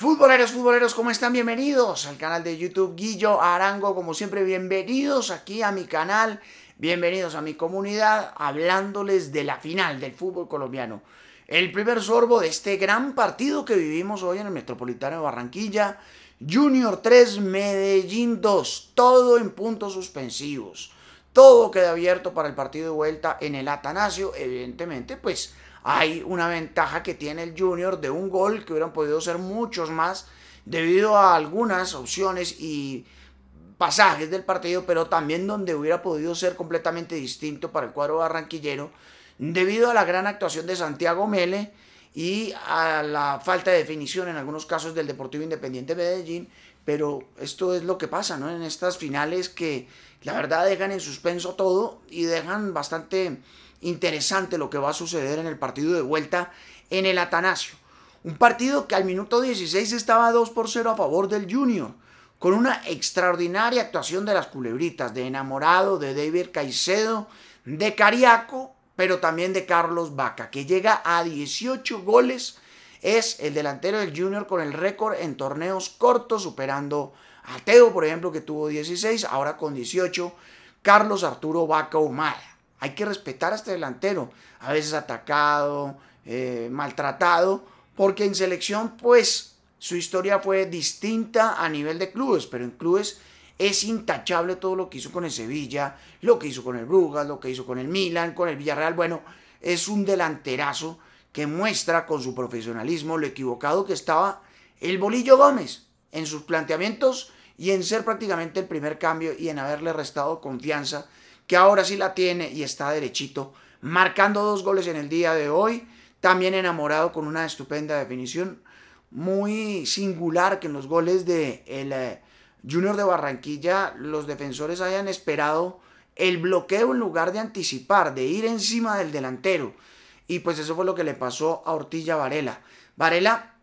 Futboleros, futboleros, ¿cómo están? Bienvenidos al canal de YouTube Guillo Arango, como siempre, bienvenidos aquí a mi canal, bienvenidos a mi comunidad, hablándoles de la final del fútbol colombiano. El primer sorbo de este gran partido que vivimos hoy en el Metropolitano de Barranquilla, Junior 3, Medellín 2, todo en puntos suspensivos. Todo queda abierto para el partido de vuelta en el Atanasio, evidentemente, pues hay una ventaja que tiene el Junior de un gol, que hubieran podido ser muchos más, debido a algunas opciones y pasajes del partido, pero también donde hubiera podido ser completamente distinto para el cuadro barranquillero, debido a la gran actuación de Santiago Mele y a la falta de definición en algunos casos del Deportivo Independiente Medellín pero esto es lo que pasa, ¿no? En estas finales que la verdad dejan en suspenso todo y dejan bastante interesante lo que va a suceder en el partido de vuelta en el Atanasio. Un partido que al minuto 16 estaba 2 por 0 a favor del Junior, con una extraordinaria actuación de las culebritas, de Enamorado, de David Caicedo, de Cariaco, pero también de Carlos Vaca, que llega a 18 goles es el delantero del Junior con el récord en torneos cortos, superando a Teo, por ejemplo, que tuvo 16, ahora con 18, Carlos Arturo Vaca Omar. Hay que respetar a este delantero, a veces atacado, eh, maltratado, porque en selección, pues, su historia fue distinta a nivel de clubes, pero en clubes es intachable todo lo que hizo con el Sevilla, lo que hizo con el Brugas, lo que hizo con el Milan, con el Villarreal. Bueno, es un delanterazo que muestra con su profesionalismo lo equivocado que estaba el Bolillo Gómez en sus planteamientos y en ser prácticamente el primer cambio y en haberle restado confianza, que ahora sí la tiene y está derechito, marcando dos goles en el día de hoy, también enamorado con una estupenda definición, muy singular que en los goles de el eh, Junior de Barranquilla los defensores hayan esperado el bloqueo en lugar de anticipar, de ir encima del delantero. Y pues eso fue lo que le pasó a Ortilla Varela. Varela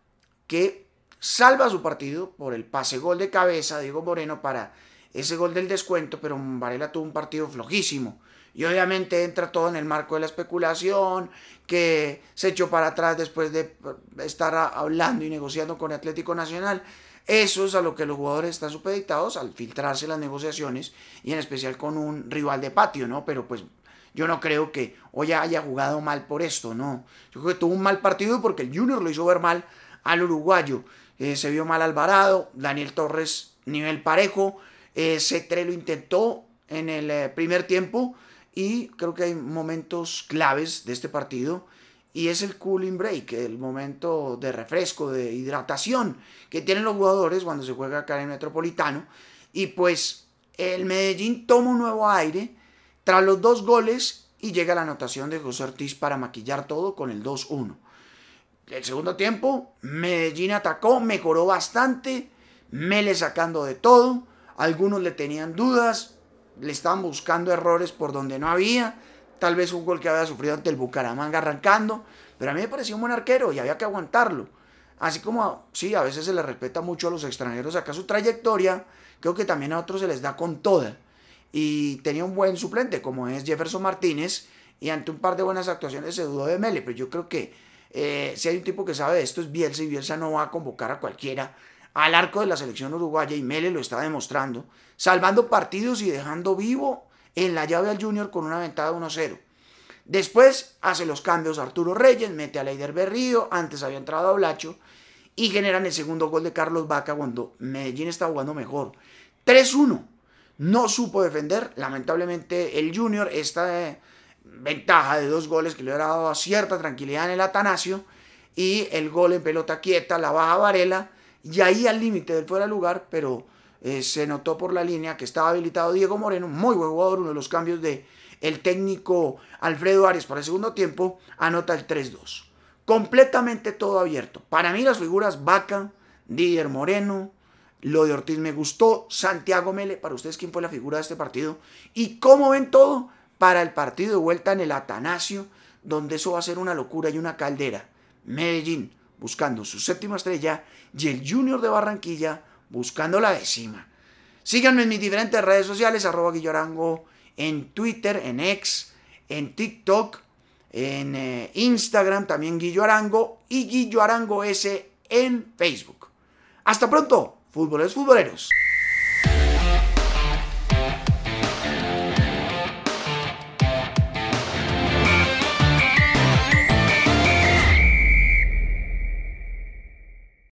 que salva su partido por el pase gol de cabeza Diego Moreno para ese gol del descuento, pero Varela tuvo un partido flojísimo. Y obviamente entra todo en el marco de la especulación, que se echó para atrás después de estar hablando y negociando con Atlético Nacional. Eso es a lo que los jugadores están supeditados al filtrarse las negociaciones y en especial con un rival de patio, ¿no? Pero pues yo no creo que hoy haya jugado mal por esto, no. Yo creo que tuvo un mal partido porque el Junior lo hizo ver mal al uruguayo. Eh, se vio mal Alvarado, Daniel Torres nivel parejo, eh, 3 lo intentó en el eh, primer tiempo y creo que hay momentos claves de este partido y es el cooling break, el momento de refresco, de hidratación que tienen los jugadores cuando se juega acá en el Metropolitano y pues el Medellín toma un nuevo aire tras los dos goles y llega la anotación de José Ortiz para maquillar todo con el 2-1. El segundo tiempo, Medellín atacó, mejoró bastante, Mele sacando de todo, algunos le tenían dudas, le estaban buscando errores por donde no había, tal vez un gol que había sufrido ante el Bucaramanga arrancando, pero a mí me pareció un buen arquero y había que aguantarlo. Así como, sí, a veces se le respeta mucho a los extranjeros acá su trayectoria, creo que también a otros se les da con toda y tenía un buen suplente como es Jefferson Martínez y ante un par de buenas actuaciones se dudó de Mele, pero yo creo que eh, si hay un tipo que sabe de esto es Bielsa y Bielsa no va a convocar a cualquiera al arco de la selección uruguaya y Mele lo está demostrando, salvando partidos y dejando vivo en la llave al Junior con una ventaja 1-0. Después hace los cambios Arturo Reyes, mete a Leider Berrío, antes había entrado a Blacho y generan el segundo gol de Carlos Vaca cuando Medellín está jugando mejor. 3-1 no supo defender. Lamentablemente el Junior, esta eh, ventaja de dos goles que le hubiera dado cierta tranquilidad en el Atanasio, y el gol en pelota quieta, la baja Varela, y ahí al límite del fuera de lugar, pero eh, se notó por la línea que estaba habilitado Diego Moreno, muy buen jugador, uno de los cambios de el técnico Alfredo Arias para el segundo tiempo, anota el 3-2. Completamente todo abierto. Para mí las figuras Vaca, Didier Moreno, lo de Ortiz me gustó. Santiago Mele, para ustedes, ¿quién fue la figura de este partido? ¿Y cómo ven todo? Para el partido de vuelta en el Atanasio, donde eso va a ser una locura y una caldera. Medellín buscando su séptima estrella y el Junior de Barranquilla buscando la décima. Síganme en mis diferentes redes sociales, arroba Guillorango, en Twitter, en X, en TikTok, en eh, Instagram, también Guillo y Guillo S en Facebook. ¡Hasta pronto! Fútboleros, futboleros.